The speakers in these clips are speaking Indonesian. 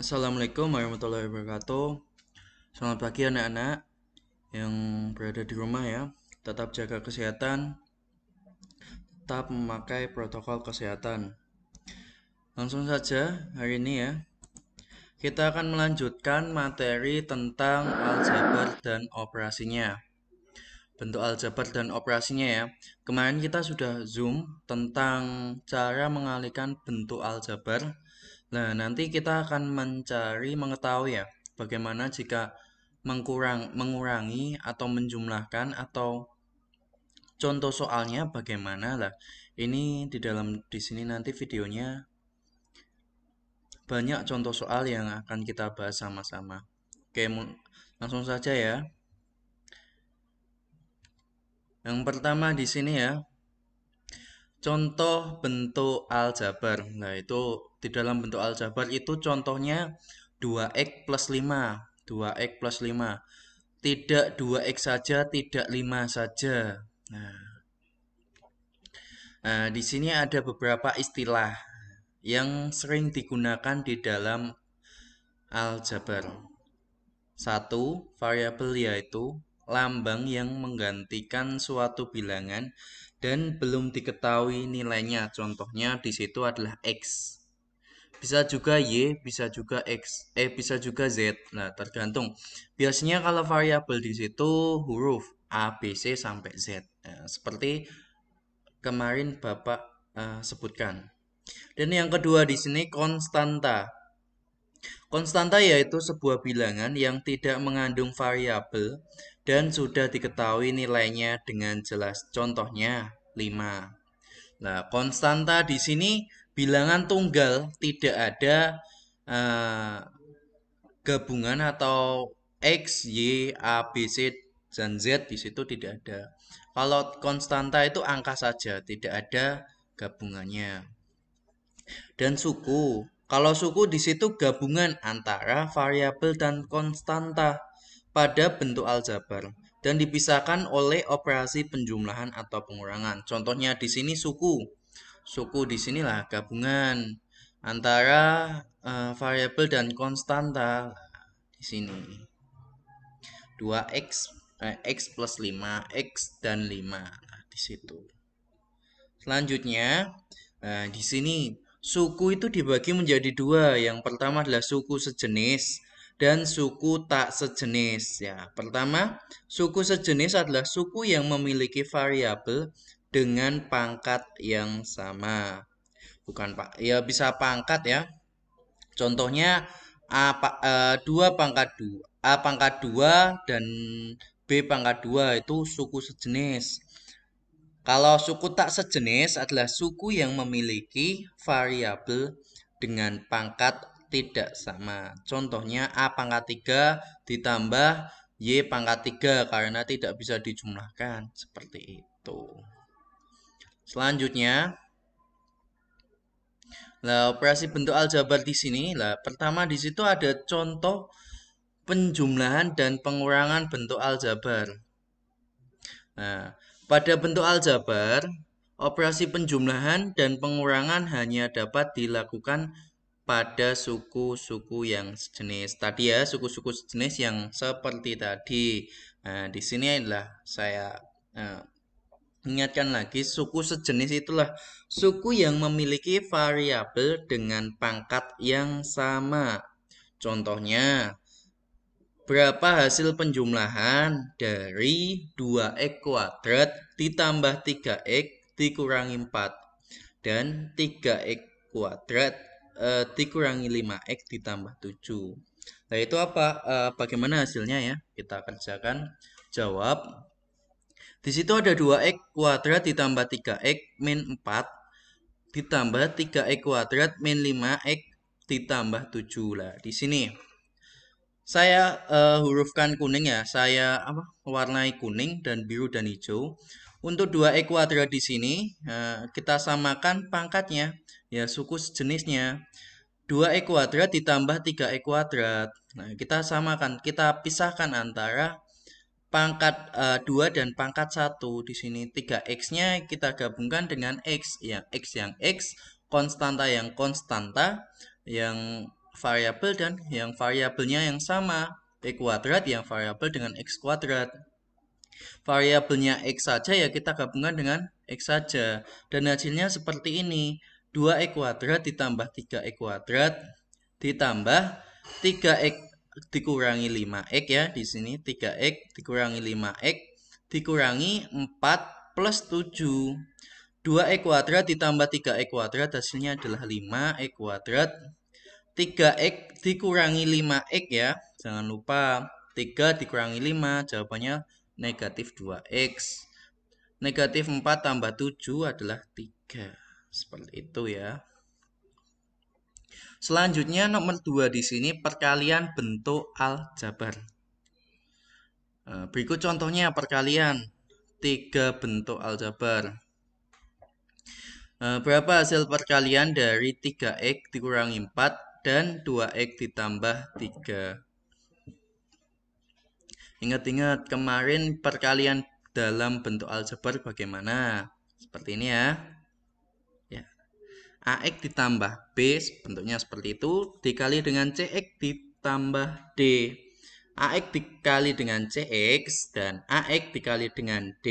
Assalamualaikum warahmatullahi wabarakatuh. Selamat pagi anak-anak yang berada di rumah ya. Tetap jaga kesehatan. Tetap memakai protokol kesehatan. Langsung saja hari ini ya. Kita akan melanjutkan materi tentang aljabar dan operasinya. Bentuk aljabar dan operasinya ya. Kemarin kita sudah zoom tentang cara mengalihkan bentuk aljabar Nah, nanti kita akan mencari mengetahui ya bagaimana jika mengkurang mengurangi atau menjumlahkan atau contoh soalnya bagaimana lah. Ini di dalam di sini nanti videonya banyak contoh soal yang akan kita bahas sama-sama. Oke, langsung saja ya. Yang pertama di sini ya. Contoh bentuk aljabar. Nah, itu di dalam bentuk aljabar itu contohnya 2x plus 5. 2x plus 5. Tidak 2x saja, tidak 5 saja. Nah, nah di sini ada beberapa istilah yang sering digunakan di dalam aljabar. Satu, variabel yaitu lambang yang menggantikan suatu bilangan dan belum diketahui nilainya. Contohnya di situ adalah x bisa juga y, bisa juga x, eh bisa juga z. Nah, tergantung. Biasanya kalau variabel di situ huruf a, b, c sampai z. Nah, seperti kemarin Bapak uh, sebutkan. Dan yang kedua di sini konstanta. Konstanta yaitu sebuah bilangan yang tidak mengandung variabel dan sudah diketahui nilainya dengan jelas. Contohnya 5. Nah, konstanta di sini bilangan tunggal tidak ada uh, gabungan atau x, y, a, b, c dan z di situ tidak ada. Kalau konstanta itu angka saja, tidak ada gabungannya. Dan suku. Kalau suku di situ gabungan antara variabel dan konstanta pada bentuk aljabar dan dipisahkan oleh operasi penjumlahan atau pengurangan. Contohnya di sini suku. Suku di sinilah gabungan antara uh, variabel dan konstanta di sini. 2x eh, x plus 5, x dan 5 nah, di situ. Selanjutnya nah, di sini suku itu dibagi menjadi dua. Yang pertama adalah suku sejenis dan suku tak sejenis ya. Pertama, suku sejenis adalah suku yang memiliki variabel dengan pangkat yang sama. Bukan Pak, ya bisa pangkat ya. Contohnya A, e, dua pangkat dua, A pangkat dua dan B pangkat dua itu suku sejenis. Kalau suku tak sejenis adalah suku yang memiliki variabel dengan pangkat tidak sama. Contohnya A pangkat 3 ditambah Y pangkat 3 karena tidak bisa dijumlahkan. Seperti itu. Selanjutnya, lah operasi bentuk aljabar di sini. Lah pertama di situ ada contoh penjumlahan dan pengurangan bentuk aljabar. Nah, pada bentuk aljabar, operasi penjumlahan dan pengurangan hanya dapat dilakukan pada suku-suku yang sejenis tadi ya, suku-suku sejenis yang seperti tadi. Nah, di sini adalah saya eh, ingatkan lagi suku sejenis itulah suku yang memiliki variabel dengan pangkat yang sama. Contohnya, berapa hasil penjumlahan dari 2x kuadrat ditambah 3x dikurangi 4 dan 3x kuadrat uh, dikurangi 5x ditambah 7. Nah itu apa? Uh, bagaimana hasilnya ya? Kita kerjakan. Jawab. Di situ ada 2x kuadrat ditambah 3x min 4 ditambah 3x kuadrat min 5x ditambah 7 lah. Di sini saya uh, hurufkan kuning ya. Saya apa? warnai kuning dan biru dan hijau. Untuk 2x kuadrat di sini uh, kita samakan pangkatnya ya suku sejenisnya 2 e kuadrat ditambah 3 e kuadrat. Nah, kita samakan, kita pisahkan antara pangkat uh, eh, 2 dan pangkat 1 di sini 3x-nya kita gabungkan dengan x ya x yang x, konstanta yang konstanta, yang variabel dan yang variabelnya yang sama, e kuadrat yang variabel dengan x kuadrat. Variabelnya x saja ya kita gabungkan dengan x saja dan hasilnya seperti ini. 2 e kuadrat ditambah 3 e kuadrat ditambah 3 x e dikurangi 5 x ya di sini 3 x dikurangi 5 x dikurangi 4 plus 7 2 e kuadrat ditambah 3 e kuadrat hasilnya adalah 5 e kuadrat 3 x dikurangi 5 x ya jangan lupa 3 dikurangi 5 jawabannya negatif 2x negatif 4 tambah 7 adalah 3 seperti itu ya. Selanjutnya nomor 2 di sini perkalian bentuk aljabar. Eh, berikut contohnya perkalian tiga bentuk aljabar. Eh, berapa hasil perkalian dari 3x dikurangi 4 dan 2x ditambah 3? Ingat-ingat kemarin perkalian dalam bentuk aljabar bagaimana? Seperti ini ya. AX ditambah B bentuknya seperti itu dikali dengan CX ditambah D. AX dikali dengan CX dan AX dikali dengan D.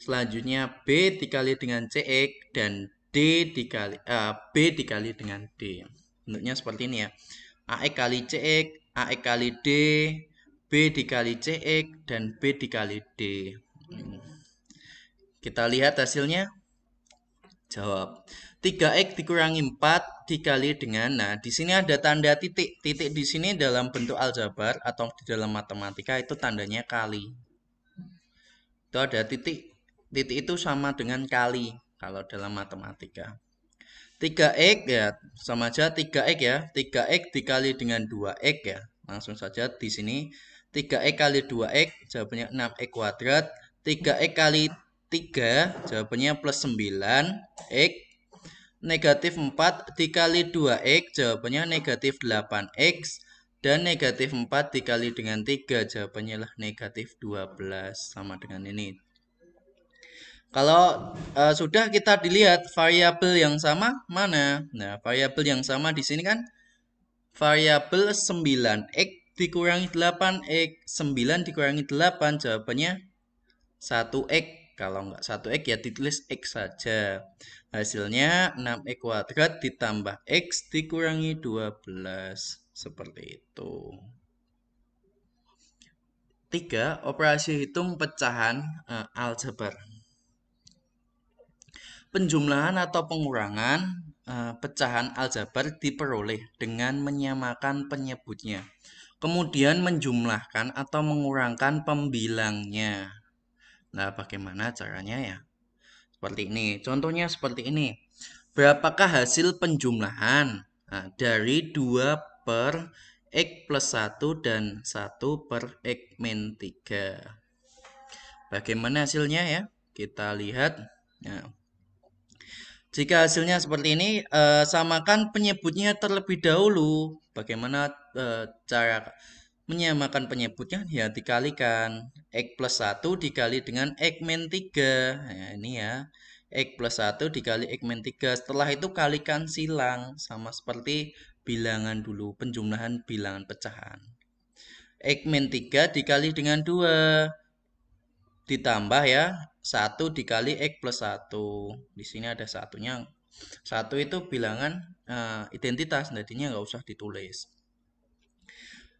Selanjutnya B dikali dengan CX dan D dikali uh, B dikali dengan D. Bentuknya seperti ini ya. AX kali CX, AX kali D, B dikali CX dan B dikali D. Hmm. Kita lihat hasilnya. Jawab. 3X dikurangi 4 dikali dengan. Nah, di sini ada tanda titik. Titik di sini dalam bentuk aljabar atau di dalam matematika itu tandanya kali. Itu ada titik. Titik itu sama dengan kali kalau dalam matematika. 3X ya sama aja 3X ya. 3X dikali dengan 2X ya. Langsung saja di sini 3X kali 2X jawabannya 6X kuadrat. 3X kali 3 jawabannya plus 9 X negatif 4 dikali 2X jawabannya negatif 8X dan negatif 4 dikali dengan 3 jawabannya lah negatif 12 sama dengan ini kalau uh, sudah kita dilihat variabel yang sama mana nah variabel yang sama di sini kan variabel 9x dikurangi 8x 9 dikurangi 8 jawabannya 1x kalau nggak 1X ya ditulis X saja. Hasilnya 6X kuadrat ditambah X dikurangi 12. Seperti itu. tiga Operasi hitung pecahan e, aljabar. Penjumlahan atau pengurangan e, pecahan aljabar diperoleh dengan menyamakan penyebutnya. Kemudian menjumlahkan atau mengurangkan pembilangnya. Nah, bagaimana caranya ya? Seperti ini. Contohnya seperti ini. Berapakah hasil penjumlahan nah, dari 2 per X plus 1 dan 1 per X min 3? Bagaimana hasilnya ya? Kita lihat. Nah. Jika hasilnya seperti ini, eh, samakan penyebutnya terlebih dahulu. Bagaimana eh, cara menyamakan penyebutnya ya dikalikan X plus 1 dikali dengan X min 3 ya, nah, ini ya X plus 1 dikali X min 3 setelah itu kalikan silang sama seperti bilangan dulu penjumlahan bilangan pecahan X min 3 dikali dengan 2 ditambah ya 1 dikali X plus 1 di sini ada satunya satu itu bilangan uh, identitas jadinya nggak usah ditulis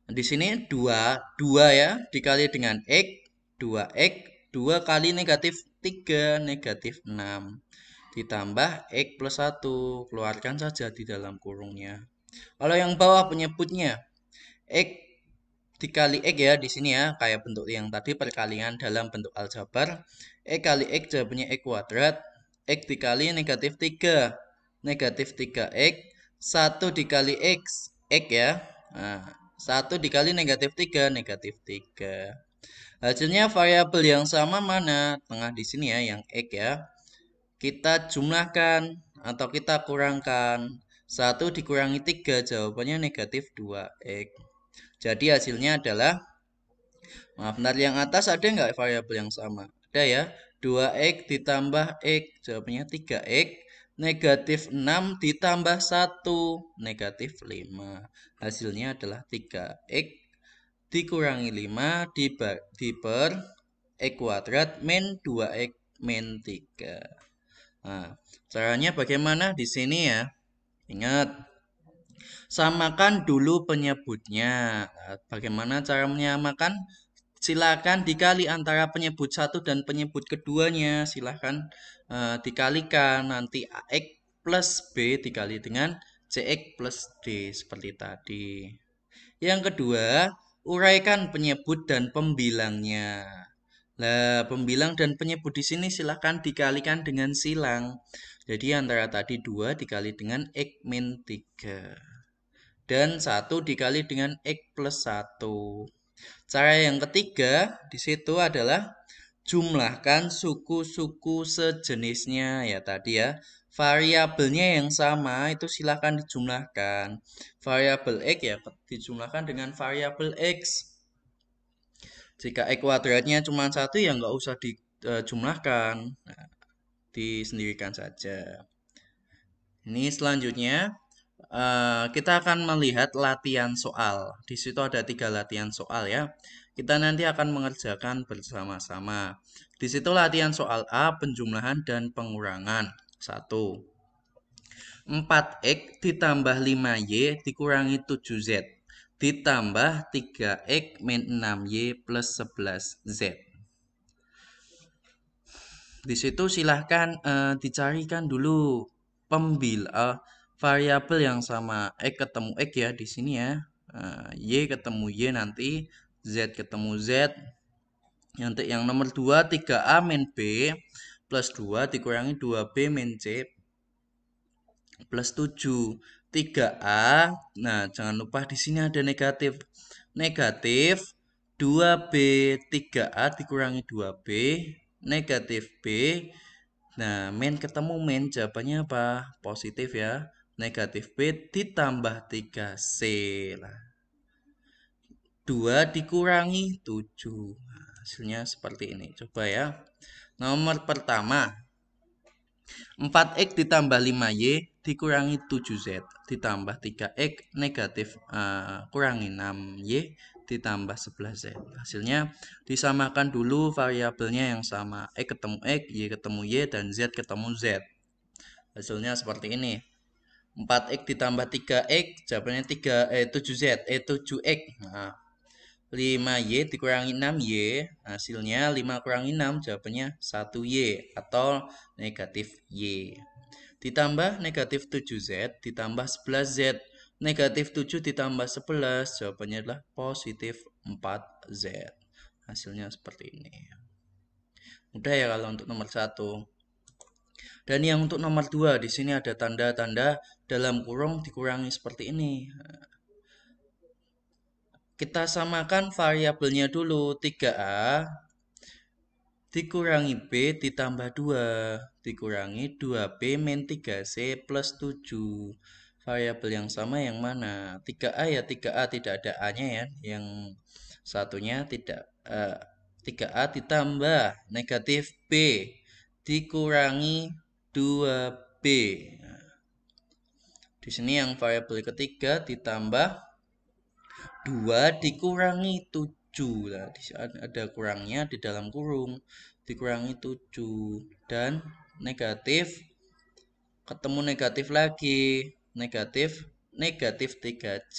di sini 2, 2 ya, dikali dengan X, 2X, 2 kali negatif 3, negatif 6. Ditambah X plus 1, keluarkan saja di dalam kurungnya. Kalau yang bawah penyebutnya, X dikali X ya di sini ya, kayak bentuk yang tadi perkalian dalam bentuk aljabar. X kali X jawabnya X kuadrat, X dikali negatif 3, negatif 3X, 1 dikali X, X ya. Nah, 1 dikali negatif 3, negatif 3. Hasilnya variabel yang sama mana? Tengah di sini ya, yang X ya. Kita jumlahkan atau kita kurangkan. 1 dikurangi 3, jawabannya negatif 2X. Jadi hasilnya adalah, maaf nanti yang atas ada nggak variabel yang sama? Ada ya, 2X ditambah X, jawabannya 3X Negatif 6 ditambah 1, negatif 5. Hasilnya adalah 3x dikurangi 5 dibar, diper x kuadrat min 2x min 3. Nah, caranya bagaimana di sini ya? Ingat, samakan dulu penyebutnya. Nah, bagaimana cara menyamakan? silakan dikali antara penyebut satu dan penyebut keduanya silahkan uh, eh, dikalikan nanti ax plus b dikali dengan cx plus d seperti tadi yang kedua uraikan penyebut dan pembilangnya Nah, pembilang dan penyebut di sini silahkan dikalikan dengan silang. Jadi antara tadi dua dikali dengan X min tiga Dan satu dikali dengan X plus satu Cara yang ketiga di situ adalah jumlahkan suku-suku sejenisnya ya tadi ya. Variabelnya yang sama itu silahkan dijumlahkan. Variabel x ya dijumlahkan dengan variabel x. Jika x kuadratnya cuma satu ya nggak usah dijumlahkan. E, nah, disendirikan saja. Ini selanjutnya Eh, kita akan melihat latihan soal. Di situ ada tiga latihan soal ya. Kita nanti akan mengerjakan bersama-sama. Di situ latihan soal A, penjumlahan dan pengurangan. satu 4X ditambah 5Y dikurangi 7Z ditambah 3X min 6Y plus 11Z. Di situ silahkan uh, dicarikan dulu pembil uh, variabel yang sama x ketemu x ya di sini ya. Eh, y ketemu Y nanti, Z ketemu Z. Nanti yang nomor 2 3A min B plus 2 dikurangi 2B min C plus 7. 3A. Nah, jangan lupa di sini ada negatif. Negatif 2B 3A dikurangi 2B negatif B. Nah, min ketemu min jawabannya apa? Positif ya negatif P ditambah 3C lah. 2 dikurangi 7. hasilnya seperti ini. Coba ya. Nomor pertama. 4X ditambah 5Y dikurangi 7Z ditambah 3X negatif uh, kurangi 6Y ditambah 11Z. Hasilnya disamakan dulu variabelnya yang sama. X ketemu X, Y ketemu Y, dan Z ketemu Z. Hasilnya seperti ini. 4X ditambah 3X, jawabannya 3, eh, 7Z, eh 7X. Nah, 5Y dikurangi 6Y, hasilnya 5 kurangi 6, jawabannya 1Y atau negatif Y. Ditambah negatif 7Z, ditambah 11Z, negatif 7 ditambah 11, jawabannya adalah positif 4Z. Hasilnya seperti ini. Mudah ya kalau untuk nomor 1. Dan yang untuk nomor 2, di sini ada tanda-tanda dalam kurung dikurangi seperti ini. Kita samakan variabelnya dulu 3A dikurangi B ditambah 2 dikurangi 2B min 3C plus 7 variabel yang sama yang mana 3A ya 3A tidak ada A nya ya yang satunya tidak uh, eh, 3A ditambah negatif B dikurangi 2B di sini yang variabel ketiga ditambah 2 dikurangi 7. Nah, di ada kurangnya di dalam kurung. Dikurangi 7 dan negatif ketemu negatif lagi. Negatif negatif 3C.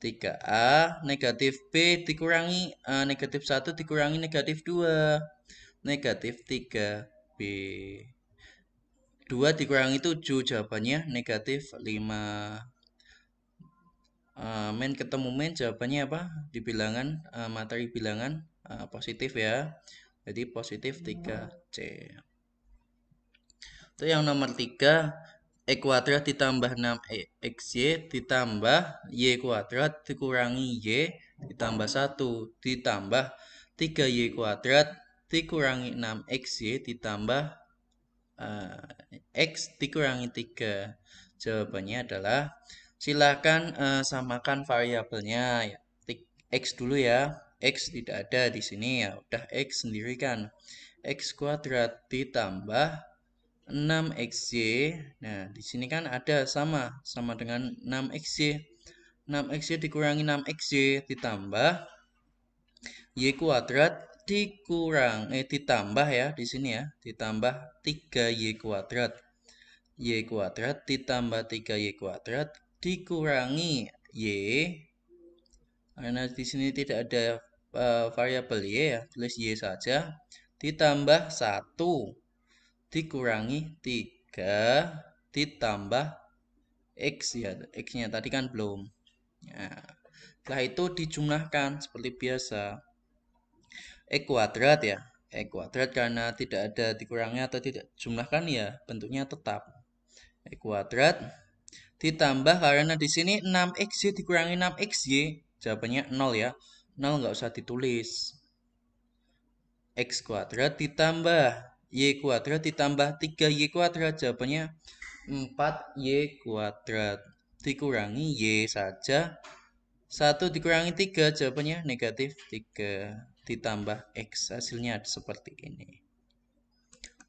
3A negatif B dikurangi uh, negatif 1 dikurangi negatif 2 negatif 3B. 2 dikurangi 7 jawabannya negatif 5 uh, main ketemu main jawabannya apa di bilangan uh, eh, materi bilangan uh, positif ya jadi positif 3C itu yang nomor 3 E kuadrat ditambah 6XY e, ditambah Y kuadrat dikurangi Y ditambah 1 ditambah 3Y kuadrat dikurangi 6XY ditambah uh, X dikurangi 3? Jawabannya adalah silahkan uh, eh, samakan variabelnya ya. X dulu ya. X tidak ada di sini ya. Udah X sendiri kan. X kuadrat ditambah 6xy. Nah, di sini kan ada sama. Sama dengan 6xy. 6xy dikurangi 6xy ditambah Y kuadrat dikurang eh ditambah ya di sini ya ditambah 3y kuadrat y kuadrat ditambah 3y kuadrat dikurangi y karena di sini tidak ada uh, variabel y ya tulis y saja ditambah 1 dikurangi 3 ditambah x ya x-nya tadi kan belum. Nah, setelah itu dijumlahkan seperti biasa. E kuadrat ya. E kuadrat karena tidak ada dikurangnya atau tidak jumlahkan ya bentuknya tetap. E kuadrat ditambah karena di sini 6xy dikurangi 6xy jawabannya 0 ya. 0 nggak usah ditulis. X kuadrat ditambah Y kuadrat ditambah 3Y kuadrat jawabannya 4Y kuadrat dikurangi Y saja 1 dikurangi 3 jawabannya negatif 3 ditambah X hasilnya seperti ini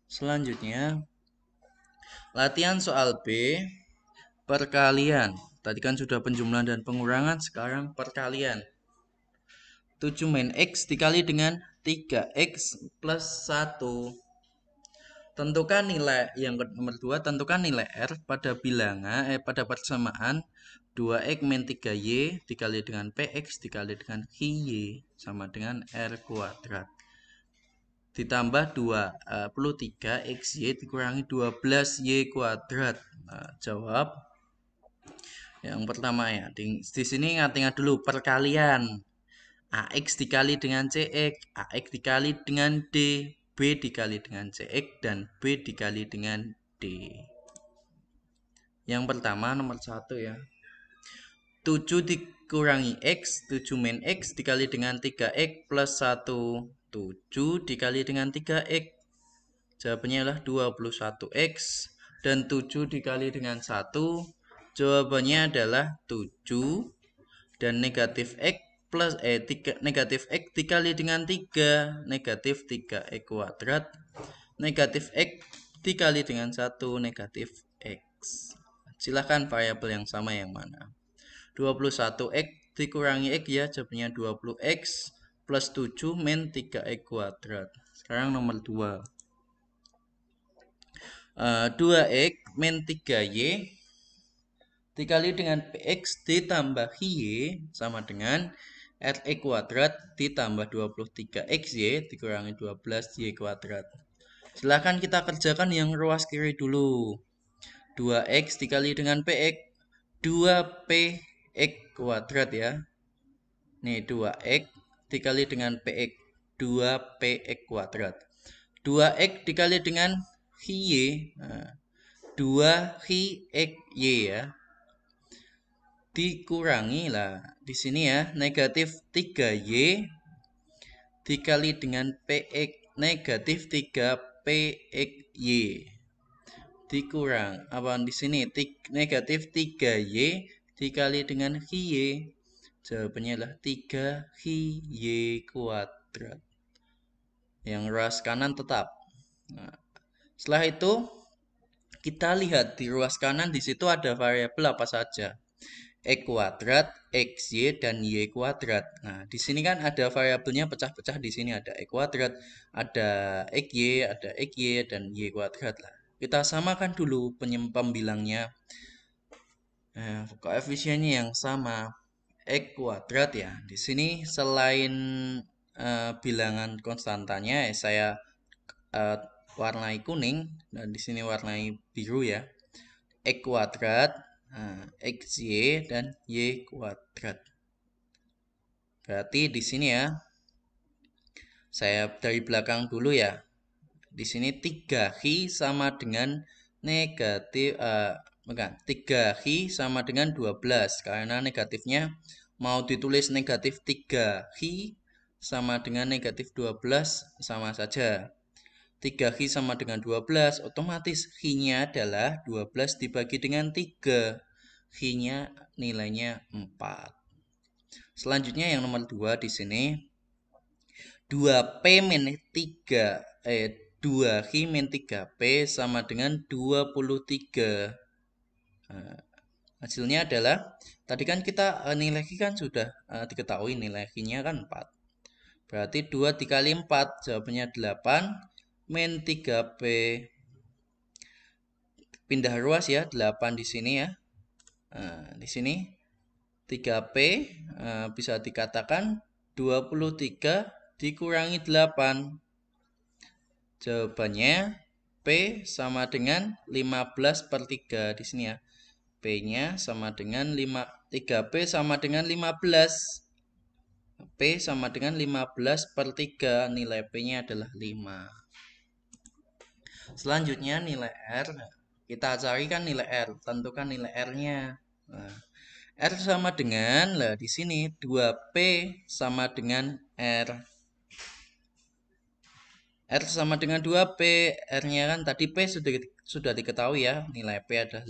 selanjutnya latihan soal B perkalian tadi kan sudah penjumlahan dan pengurangan sekarang perkalian 7 main X dikali dengan 3X plus 1 tentukan nilai yang nomor 2 tentukan nilai R pada bilangan eh pada persamaan 2x min 3y dikali dengan px dikali dengan qy sama dengan r kuadrat ditambah 23 eh, xy dikurangi 12 y kuadrat nah, jawab yang pertama ya di, di sini ingat-ingat dulu perkalian ax dikali dengan cx ax dikali dengan d b dikali dengan cx dan b dikali dengan d yang pertama nomor satu ya 7 dikurangi X, 7 min X dikali dengan 3X plus 1, 7 dikali dengan 3X. Jawabannya adalah 21X dan 7 dikali dengan 1. Jawabannya adalah 7 dan negatif X plus eh 3, negatif X dikali dengan 3, negatif 3X e kuadrat, negatif X dikali dengan 1, negatif X. Silahkan variabel yang sama yang mana. 21X dikurangi X ya jawabnya 20X plus 7 min 3X kuadrat sekarang nomor 2 uh, 2X min 3Y dikali dengan PX ditambah Y sama dengan RX kuadrat ditambah 23XY dikurangi 12Y kuadrat silahkan kita kerjakan yang ruas kiri dulu 2X dikali dengan PX 2P X kuadrat ya. Nih 2X dikali dengan PX. 2PX kuadrat. 2X dikali dengan nah, Y. Nah, 2YXY ya. Dikurangi lah. Di sini ya. Negatif 3Y dikali dengan PX negatif 3 y dikurang apa di sini negatif 3Y dikali dengan y Jawabannya adalah 3 y kuadrat. Yang ruas kanan tetap. Nah, setelah itu kita lihat di ruas kanan di situ ada variabel apa saja. X kuadrat, XY, dan Y kuadrat. Nah, di sini kan ada variabelnya pecah-pecah di sini. Ada X kuadrat, ada XY, ada XY, dan Y kuadrat lah. Kita samakan dulu bilangnya eh, koefisiennya yang sama x kuadrat ya. Di sini selain eh, bilangan konstantanya ya eh, saya eh, warnai kuning dan di sini warnai biru ya. x kuadrat, eh, y dan y kuadrat. Berarti di sini ya saya dari belakang dulu ya. Di sini 3 hi sama dengan negatif uh, maka 3Hi sama dengan 12 karena negatifnya mau ditulis negatif 3Hi sama dengan negatif 12 sama saja. 3Hi sama dengan 12 otomatis Hi-nya adalah 12 dibagi dengan 3. Hi-nya nilainya 4. Selanjutnya yang nomor 2 di sini 2P min 3 eh 2 Hi min 3P sama dengan 23. Eh, hasilnya adalah tadi kan kita eh, nilai kan sudah eh, diketahui nilai kan 4 berarti 2 dikali 4 jawabannya 8 min 3P pindah ruas ya 8 di sini ya di sini 3P bisa dikatakan 23 dikurangi 8 Jawabannya P sama dengan 15 per 3 di sini ya. P-nya sama dengan 5 3P sama dengan 15 P sama dengan 15 per 3 nilai P-nya adalah 5 selanjutnya nilai R kita carikan nilai R tentukan nilai R-nya nah, R sama dengan lah di sini 2P sama dengan R R sama dengan 2P R-nya kan tadi P sudah, sudah diketahui ya Nilai P adalah 5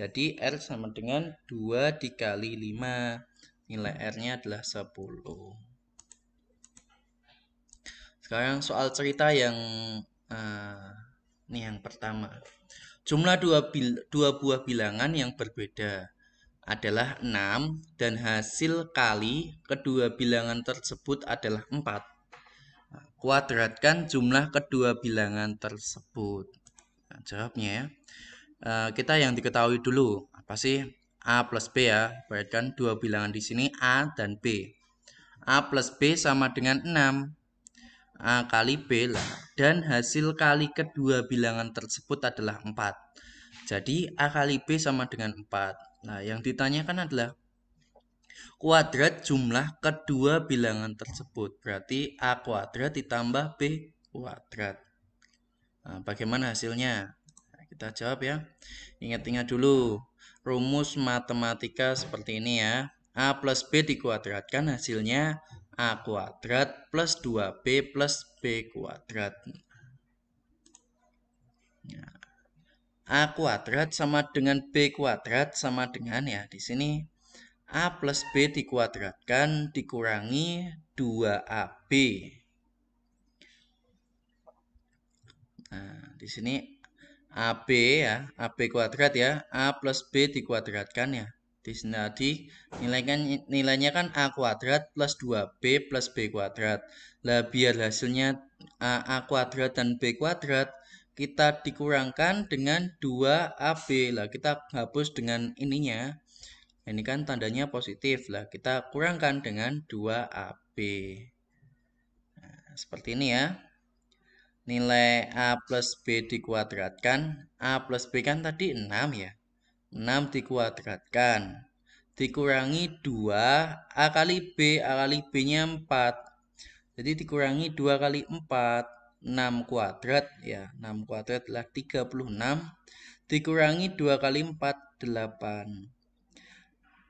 jadi R sama dengan 2 dikali 5. Nilai R-nya adalah 10. Sekarang soal cerita yang uh, ini yang pertama. Jumlah dua, bil, dua buah bilangan yang berbeda adalah 6 dan hasil kali kedua bilangan tersebut adalah 4. kuadratkan jumlah kedua bilangan tersebut. Nah, jawabnya ya. Eh, kita yang diketahui dulu apa sih A plus B ya perhatikan dua bilangan di sini A dan B A plus B sama dengan 6 A kali B lah. dan hasil kali kedua bilangan tersebut adalah 4 jadi A kali B sama dengan 4 nah yang ditanyakan adalah kuadrat jumlah kedua bilangan tersebut berarti A kuadrat ditambah B kuadrat nah, bagaimana hasilnya kita jawab ya. Ingat-ingat dulu. Rumus matematika seperti ini ya. A plus B dikuadratkan hasilnya A kuadrat plus 2B plus B kuadrat. Nah, A kuadrat sama dengan B kuadrat sama dengan ya di sini A plus B dikuadratkan dikurangi 2AB. Nah, di sini AB ya, AB kuadrat ya, A plus B dikuadratkan ya. Di sini tadi nah, nilainya, nilainya kan A kuadrat plus 2B plus B kuadrat. Lah biar hasilnya A, A kuadrat dan B kuadrat kita dikurangkan dengan 2AB. Lah kita hapus dengan ininya. Ini kan tandanya positif. Lah kita kurangkan dengan 2AB. Nah, seperti ini ya nilai A plus B dikuadratkan. A plus B kan tadi 6 ya. 6 dikuadratkan. Dikurangi 2. A kali B. A kali B-nya 4. Jadi dikurangi 2 kali 4. 6 kuadrat. ya 6 kuadrat adalah 36. Dikurangi 2 kali 4. 8.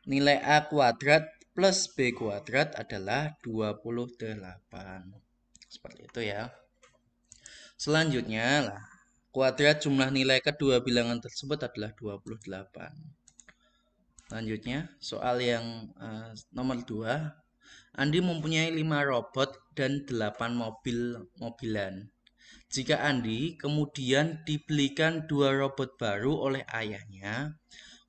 Nilai A kuadrat plus B kuadrat adalah 28. Seperti itu ya. Selanjutnya lah, kuadrat jumlah nilai kedua bilangan tersebut adalah 28. Selanjutnya, soal yang uh, nomor 2. Andi mempunyai 5 robot dan 8 mobil-mobilan. Jika Andi kemudian dibelikan dua robot baru oleh ayahnya,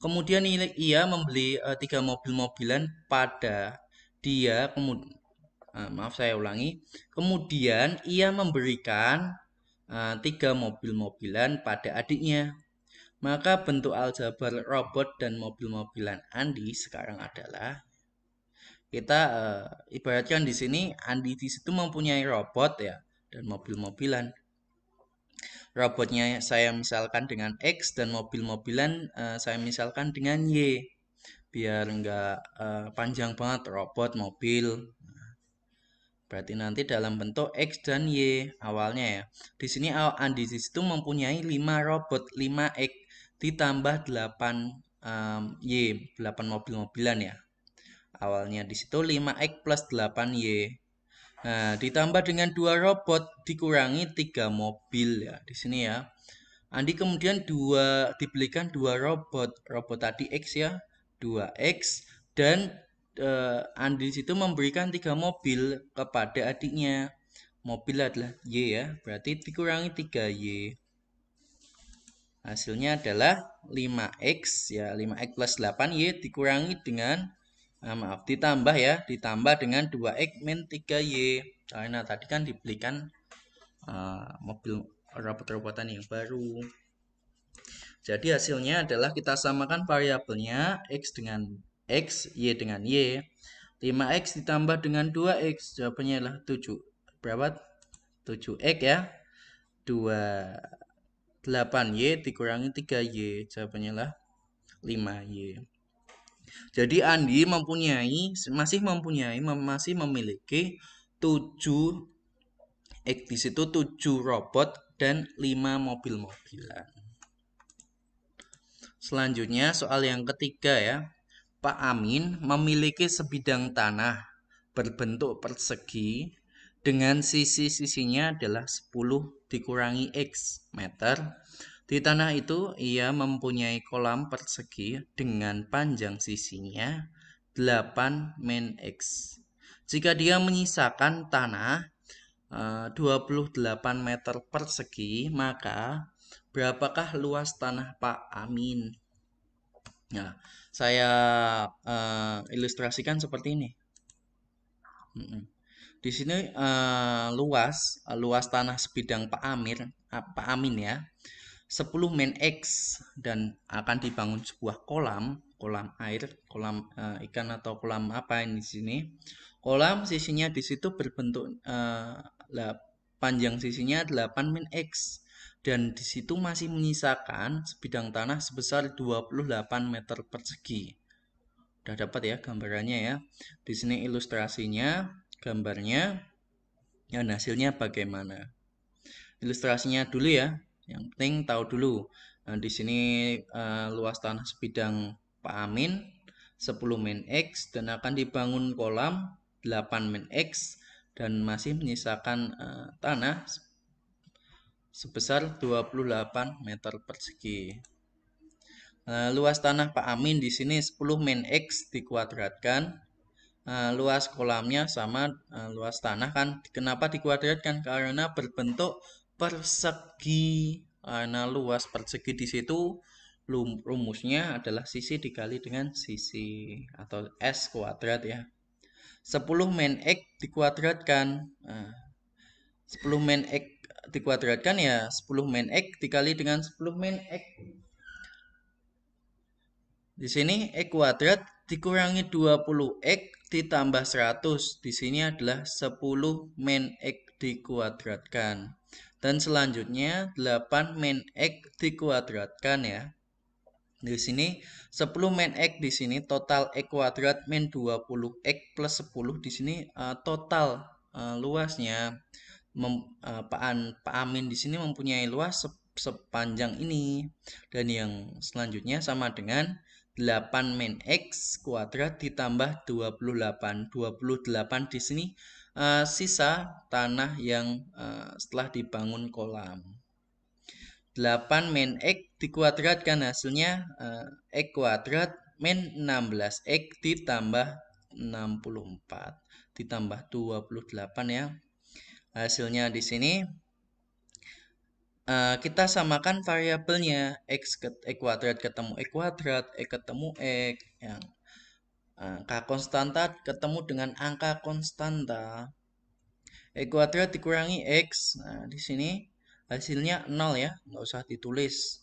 kemudian ia membeli uh, tiga mobil-mobilan pada dia kemudian uh, eh, maaf saya ulangi, kemudian ia memberikan Eh, tiga mobil-mobilan pada adiknya. Maka bentuk aljabar robot dan mobil-mobilan Andi sekarang adalah kita uh, ibaratkan di sini Andi di situ mempunyai robot ya dan mobil-mobilan. Robotnya saya misalkan dengan X dan mobil-mobilan uh, saya misalkan dengan Y. Biar nggak uh, panjang banget robot mobil Berarti nanti dalam bentuk X dan Y awalnya ya. Di sini Andisis itu mempunyai 5 robot 5X ditambah 8 um, Y, 8 mobil-mobilan ya. Awalnya di situ 5X plus 8Y. Nah, ditambah dengan 2 robot dikurangi 3 mobil ya di sini ya. Andi kemudian dua dibelikan 2 robot, robot tadi X ya, 2X dan uh, situ memberikan tiga mobil kepada adiknya. Mobil adalah Y ya, berarti dikurangi 3Y. Hasilnya adalah 5X ya, 5X plus 8Y dikurangi dengan, ah, maaf, ditambah ya, ditambah dengan 2X min 3Y. Karena tadi kan dibelikan uh, mobil robot-robotan yang baru. Jadi hasilnya adalah kita samakan variabelnya X dengan X, Y dengan Y. 5X ditambah dengan 2X, jawabannya adalah 7. Berapa? 7X ya. 2, 8Y dikurangi 3Y, jawabannya adalah 5Y. Jadi Andi mempunyai, masih mempunyai, masih memiliki 7 X di situ 7 robot dan 5 mobil-mobilan. Selanjutnya soal yang ketiga ya. Pak Amin memiliki sebidang tanah berbentuk persegi dengan sisi-sisinya adalah 10 dikurangi X meter. Di tanah itu ia mempunyai kolam persegi dengan panjang sisinya 8 min X. Jika dia menyisakan tanah 28 eh, meter persegi, maka berapakah luas tanah Pak Amin? Nah, saya uh, ilustrasikan seperti ini. Di sini uh, luas uh, luas tanah sebidang Pak Amir, uh, Pak Amin ya. 10 men X dan akan dibangun sebuah kolam, kolam air, kolam uh, ikan atau kolam apa ini di sini. Kolam sisinya di situ berbentuk uh, panjang sisinya 8 men X dan di situ masih menyisakan sebidang tanah sebesar 28 meter persegi. Udah dapat ya gambarannya ya. Di sini ilustrasinya, gambarnya, dan hasilnya bagaimana. Ilustrasinya dulu ya. Yang penting tahu dulu. Nah, di sini uh, luas tanah sebidang Pak Amin 10 min X dan akan dibangun kolam 8 min X dan masih menyisakan uh, tanah sebesar 28 meter persegi. Nah, luas tanah Pak Amin di sini 10 min X dikuadratkan. Nah, luas kolamnya sama nah, luas tanah kan. Kenapa dikuadratkan? Karena berbentuk persegi. Karena luas persegi di situ rumusnya adalah sisi dikali dengan sisi atau S kuadrat ya. 10 min X dikuadratkan. Nah, 10 min X dikuadratkan ya 10 min X dikali dengan 10 min X. Di sini X kuadrat dikurangi 20X ditambah 100. Di sini adalah 10 min X dikuadratkan. Dan selanjutnya 8 min X dikuadratkan ya. Di sini 10 min X di sini total X kuadrat min 20X plus 10 di sini uh, total uh, luasnya mem, uh, Pak, An, Pak Amin di sini mempunyai luas se, sepanjang ini dan yang selanjutnya sama dengan 8 min x kuadrat ditambah 28 28 di sini uh, sisa tanah yang uh, setelah dibangun kolam 8 min x dikuadratkan hasilnya uh, x kuadrat min 16x ditambah 64 ditambah 28 ya hasilnya di sini uh, kita samakan variabelnya x ke e kuadrat ketemu e kuadrat e ketemu e yang angka konstanta ketemu dengan angka konstanta e kuadrat dikurangi x nah di sini hasilnya 0 ya nggak usah ditulis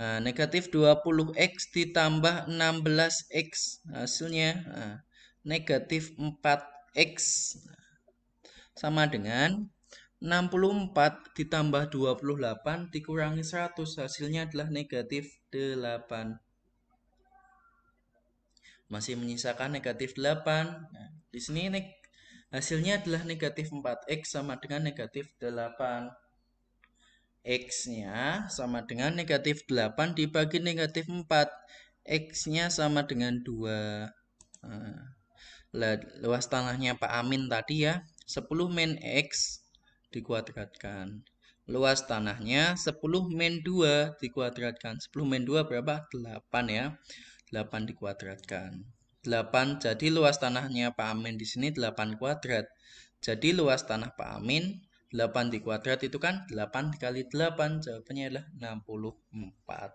nah, negatif 20x ditambah 16x hasilnya nah, negatif 4x nah, sama dengan 64 ditambah 28 dikurangi 100 hasilnya adalah negatif 8 masih menyisakan negatif 8 nah, di sini hasilnya adalah negatif 4x sama dengan negatif 8 x nya sama dengan negatif 8 dibagi negatif 4 x nya sama dengan 2 nah, luas tanahnya Pak Amin tadi ya 10 min X dikuadratkan. Luas tanahnya 10 min 2 dikuadratkan. 10 min 2 berapa? 8 ya. 8 dikuadratkan. 8 jadi luas tanahnya Pak Amin di sini 8 kuadrat. Jadi luas tanah Pak Amin 8 dikuadrat itu kan 8 dikali 8 jawabannya adalah 64.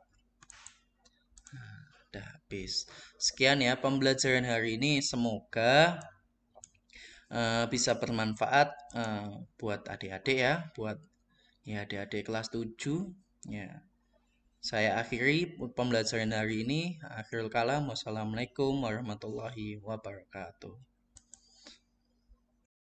Nah, udah habis. Sekian ya pembelajaran hari ini. Semoga Eh, bisa bermanfaat uh, buat adik-adik ya, buat ya adik-adik kelas 7 ya. Saya akhiri pembelajaran hari ini. Akhirul kalam. Wassalamualaikum warahmatullahi wabarakatuh.